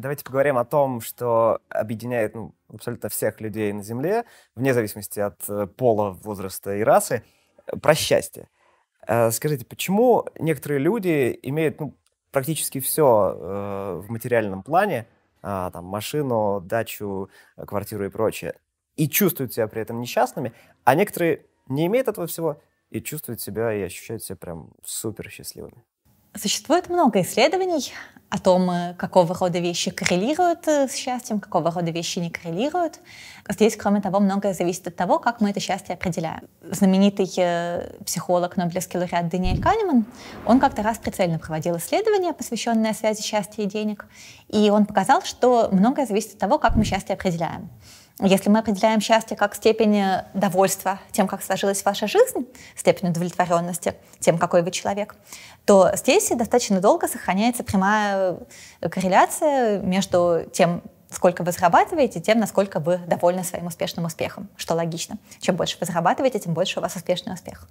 Давайте поговорим о том, что объединяет ну, абсолютно всех людей на Земле, вне зависимости от э, пола, возраста и расы, э, про счастье. Э, скажите, почему некоторые люди имеют ну, практически все в материальном плане, а, там, машину, дачу, квартиру и прочее, и чувствуют себя при этом несчастными, а некоторые не имеют этого всего и чувствуют себя и ощущают себя прям супер счастливыми? Существует много исследований о том, э, какого рода вещи коррелируют э, с счастьем, какого рода вещи не коррелируют. Здесь, кроме того, многое зависит от того, как мы это счастье определяем. Знаменитый э, психолог, Нобелевский лауреат Даниэль Канеман, он как-то раз прицельно проводил исследование, посвященное связи счастья и денег, и он показал, что многое зависит от того, как мы счастье определяем. Если мы определяем счастье как степень э, довольства тем, как сложилась ваша жизнь, степень удовлетворенности тем, какой вы человек, то здесь достаточно долго сохраняется прямая э, корреляция между тем, сколько вы зарабатываете, тем, насколько вы довольны своим успешным успехом, что логично. Чем больше вы зарабатываете, тем больше у вас успешный успех.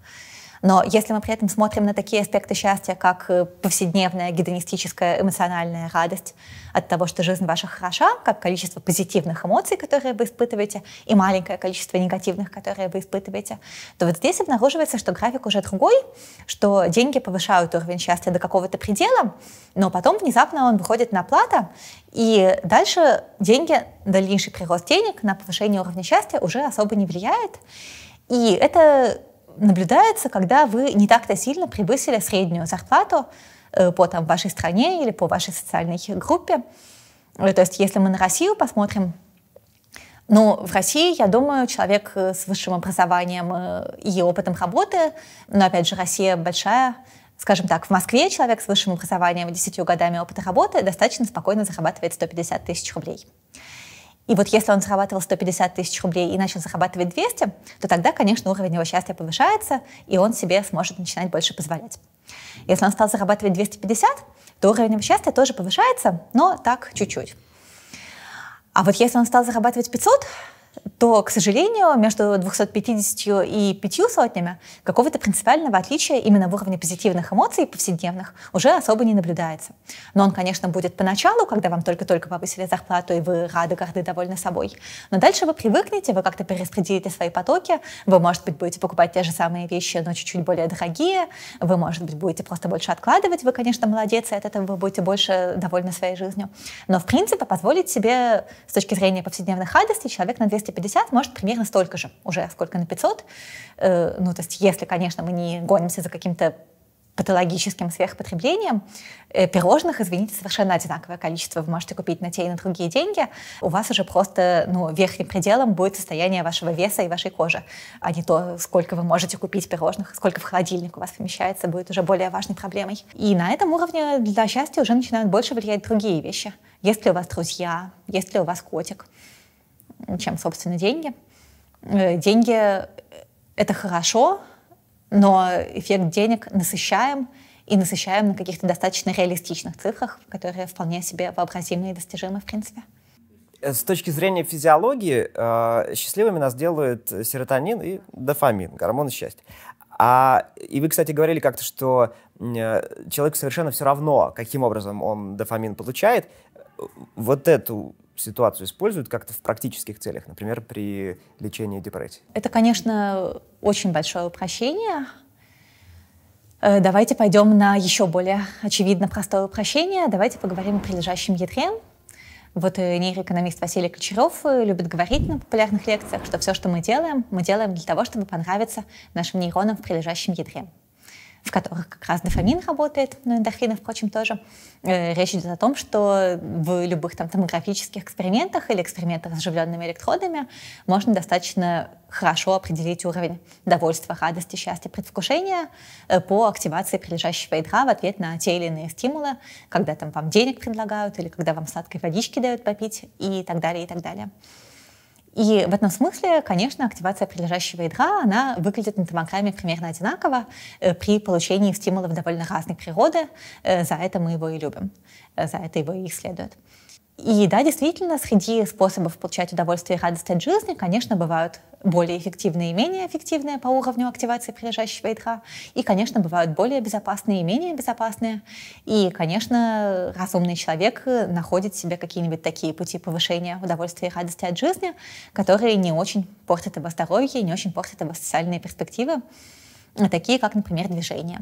Но если мы при этом смотрим на такие аспекты счастья, как э, повседневная гедонистическая эмоциональная радость от того, что жизнь ваша хороша, как количество позитивных эмоций, которые вы испытываете, и маленькое количество негативных, которые вы испытываете, то вот здесь обнаруживается, что график уже другой, что деньги повышают уровень счастья до какого-то предела, но потом внезапно он выходит на плата, и дальше деньги, дальнейший прирост денег на повышение уровня счастья уже особо не влияет. И это наблюдается, когда вы не так-то сильно превысили среднюю зарплату э, по там, вашей стране или по вашей социальной группе. Э, то есть если мы на Россию посмотрим, ну, в России, я думаю, человек э, с высшим образованием и опытом работы, но, опять же, Россия большая, скажем так, в Москве человек с высшим образованием и 10 годами опыта работы достаточно спокойно зарабатывает 150 тысяч рублей. И вот если он зарабатывал 150 тысяч рублей и начал зарабатывать 200, то тогда, конечно, уровень его счастья повышается, и он себе сможет начинать больше позволять. Если он стал зарабатывать 250, то уровень его счастья тоже повышается, но так чуть-чуть. А вот если он стал зарабатывать 500, то, к сожалению, между 250 и 5 сотнями какого-то принципиального отличия именно в уровне позитивных эмоций повседневных уже особо не наблюдается. Но он, конечно, будет поначалу, когда вам только-только повысили зарплату, и вы рады, горды, довольны собой. Но дальше вы привыкнете, вы как-то перераспределите свои потоки, вы, может быть, будете покупать те же самые вещи, но чуть-чуть более дорогие, вы, может быть, будете просто больше откладывать, вы, конечно, молодец, и от этого вы будете больше довольны своей жизнью. Но, в принципе, позволить себе с точки зрения повседневных радостей человек на 200 250 может примерно столько же уже, сколько на 500. Э, ну, то есть если, конечно, мы не гонимся за каким-то патологическим сверхпотреблением. Э, пирожных, извините, совершенно одинаковое количество вы можете купить на те и на другие деньги. У вас уже просто ну, верхним пределом будет состояние вашего веса и вашей кожи, а не то, сколько вы можете купить пирожных, сколько в холодильник у вас помещается, будет уже более важной проблемой. И на этом уровне для счастья уже начинают больше влиять другие вещи. Есть ли у вас друзья, есть ли у вас котик, чем, собственно, деньги. Э, деньги э, — это хорошо, но эффект денег насыщаем и насыщаем на каких-то достаточно реалистичных цифрах, которые вполне себе вообразимы и достижимы в принципе. Э, с точки зрения физиологии, счастливыми нас делают серотонин и дофамин, гормоны счастья. А, и вы, кстати, говорили как-то, что человеку совершенно все равно, каким образом он дофамин получает. Вот эту ситуацию используют как-то в практических целях, например, при лечении депрессии? Это, конечно, очень большое упрощение. Э, давайте пойдем на еще более очевидно простое упрощение. Давайте поговорим о прилежащем ядре. Вот э, нейроэкономист Василий Кочаров э, любит говорить на популярных лекциях, что все, что мы делаем, мы делаем для того, чтобы понравиться нашим нейронам в прилежащем ядре в которых как раз дофамин работает, но эндорфины, впрочем, тоже. Э, речь идет о том, что в любых там томографических экспериментах или экспериментах с живленными электродами можно достаточно хорошо определить уровень довольства, радости, счастья, предвкушения э, по активации прилежащего ядра в ответ на те или иные стимулы, когда там вам денег предлагают или когда вам сладкой водички дают попить и так далее, и так далее. И в этом смысле, конечно, активация прилежащего ядра, она выглядит на томограмме примерно одинаково э, при получении стимулов довольно разной природы. Э, за это мы его и любим, э, за это его и исследуют. И да, действительно, среди способов получать удовольствие и радость от жизни, конечно, бывают более эффективные и менее эффективные по уровню активации прилежащего ядра. И, конечно, бывают более безопасные и менее безопасные. И, конечно, разумный человек э, находит себе какие-нибудь такие пути повышения удовольствия и радости от жизни, которые не очень портят его здоровье, не очень портят его социальные перспективы, такие как, например, движение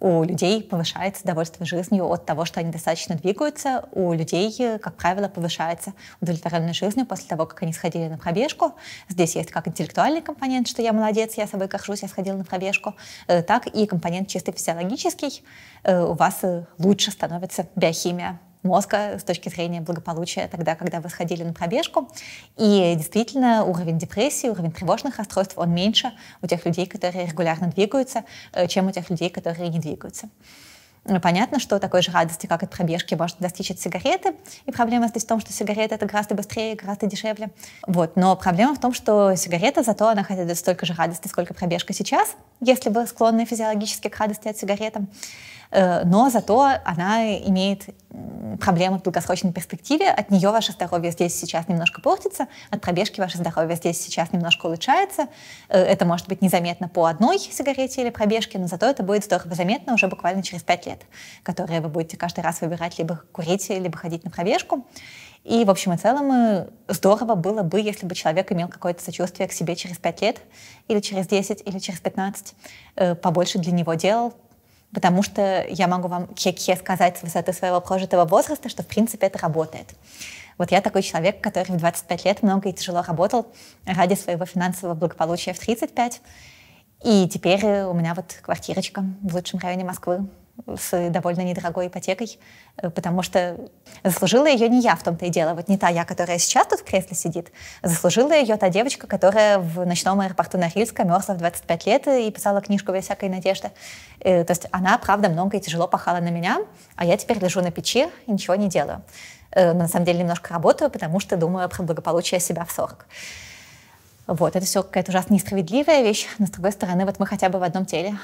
у людей повышается довольство жизнью от того, что они достаточно двигаются. У людей, как правило, повышается удовлетворенность жизнью после того, как они сходили на пробежку. Здесь есть как интеллектуальный компонент, что я молодец, я собой горжусь, я сходил на пробежку, э, так и компонент чисто физиологический. Э, у вас э, лучше становится биохимия мозга с точки зрения благополучия тогда, когда вы сходили на пробежку. И действительно, уровень депрессии, уровень тревожных расстройств, он меньше у тех людей, которые регулярно двигаются, э, чем у тех людей, которые не двигаются. Ну, понятно, что такой же радости, как от пробежки, может достичь от сигареты. И проблема здесь в том, что сигарета это гораздо быстрее, гораздо дешевле. Вот. Но проблема в том, что сигарета, зато она хотя бы столько же радости, сколько пробежка сейчас, если вы склонны физиологически к радости от сигареты. Э, но зато она имеет проблемы в долгосрочной перспективе, от нее ваше здоровье здесь сейчас немножко портится, от пробежки ваше здоровье здесь сейчас немножко улучшается. Э, это может быть незаметно по одной сигарете или пробежке, но зато это будет здорово заметно уже буквально через 5 лет, которые вы будете каждый раз выбирать либо курить, либо ходить на пробежку. И, в общем и целом, э, здорово было бы, если бы человек имел какое-то сочувствие к себе через 5 лет, или через 10, или через 15, побольше для него делал, потому что я могу вам хе-хе сказать с высоты своего прожитого возраста, что в принципе это работает. Вот я такой человек, который в 25 лет много и тяжело работал ради своего финансового благополучия в 35. И теперь у меня вот квартирочка в лучшем районе Москвы, с довольно недорогой ипотекой, э, потому что заслужила ее не я в том-то и дело, вот не та я, которая сейчас тут в кресле сидит, заслужила ее та девочка, которая в ночном аэропорту Норильска мерзла в 25 лет и писала книжку «Без всякой надежды». Э, то есть она, правда, много и тяжело пахала на меня, а я теперь лежу на печи и ничего не делаю. Э, но на самом деле немножко работаю, потому что думаю про благополучие себя в 40. Вот, это все какая-то ужасно несправедливая вещь, но с другой стороны, вот мы хотя бы в одном теле,